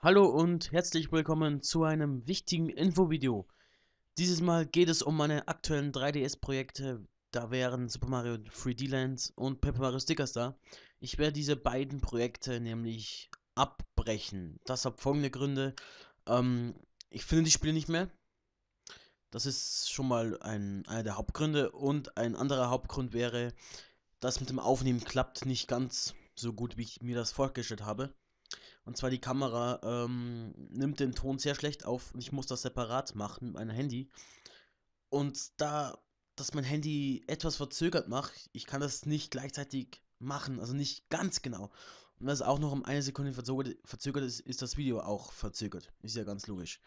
Hallo und herzlich willkommen zu einem wichtigen Infovideo. Dieses Mal geht es um meine aktuellen 3DS-Projekte. Da wären Super Mario 3D Lands und Paper Mario Stickers da. Ich werde diese beiden Projekte nämlich abbrechen. Das hat folgende Gründe. Ähm, ich finde die Spiele nicht mehr. Das ist schon mal ein, einer der Hauptgründe. Und ein anderer Hauptgrund wäre, das mit dem Aufnehmen klappt nicht ganz so gut, wie ich mir das vorgestellt habe. Und zwar die Kamera ähm, nimmt den Ton sehr schlecht auf und ich muss das separat machen mit meinem Handy. Und da, dass mein Handy etwas verzögert macht, ich kann das nicht gleichzeitig machen, also nicht ganz genau. Und das auch noch um eine Sekunde verzögert, verzögert ist, ist das Video auch verzögert. Ist ja ganz logisch.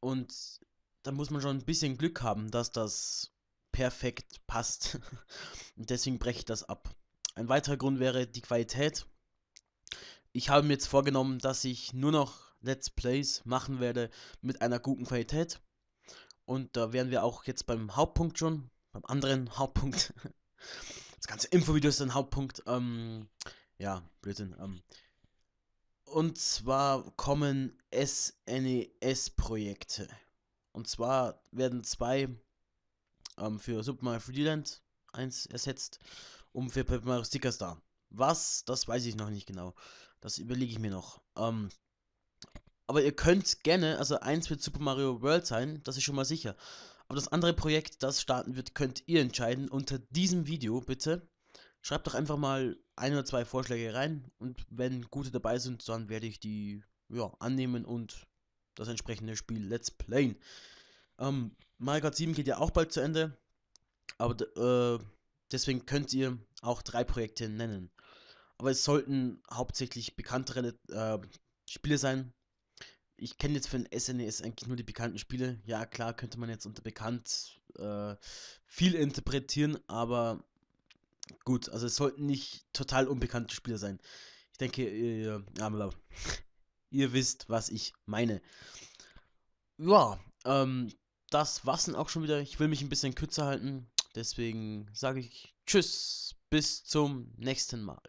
Und da muss man schon ein bisschen Glück haben, dass das perfekt passt. Und deswegen breche ich das ab. Ein weiterer Grund wäre die Qualität ich habe mir jetzt vorgenommen, dass ich nur noch Let's Plays machen werde mit einer guten Qualität. Und da wären wir auch jetzt beim Hauptpunkt schon, beim anderen Hauptpunkt. Das ganze Infovideo ist ein Hauptpunkt. Ähm, ja, Blödsinn. Ähm. Und zwar kommen SNES-Projekte. Und zwar werden zwei ähm, für Super Mario 3D Land 1 ersetzt und für Paper Mario Sticker Star. Was? Das weiß ich noch nicht genau. Das überlege ich mir noch. Ähm, aber ihr könnt gerne, also eins wird Super Mario World sein, das ist schon mal sicher. Aber das andere Projekt, das starten wird, könnt ihr entscheiden unter diesem Video, bitte. Schreibt doch einfach mal ein oder zwei Vorschläge rein und wenn gute dabei sind, dann werde ich die ja, annehmen und das entsprechende Spiel Let's Playen. Ähm, Mario Kart 7 geht ja auch bald zu Ende, aber äh, deswegen könnt ihr auch drei Projekte nennen. Aber es sollten hauptsächlich bekanntere äh, Spiele sein. Ich kenne jetzt für den SNES e eigentlich nur die bekannten Spiele. Ja, klar, könnte man jetzt unter bekannt äh, viel interpretieren, aber gut, also es sollten nicht total unbekannte Spiele sein. Ich denke, ihr, ja, ihr wisst, was ich meine. Ja, ähm, das war's dann auch schon wieder. Ich will mich ein bisschen kürzer halten. Deswegen sage ich Tschüss, bis zum nächsten Mal.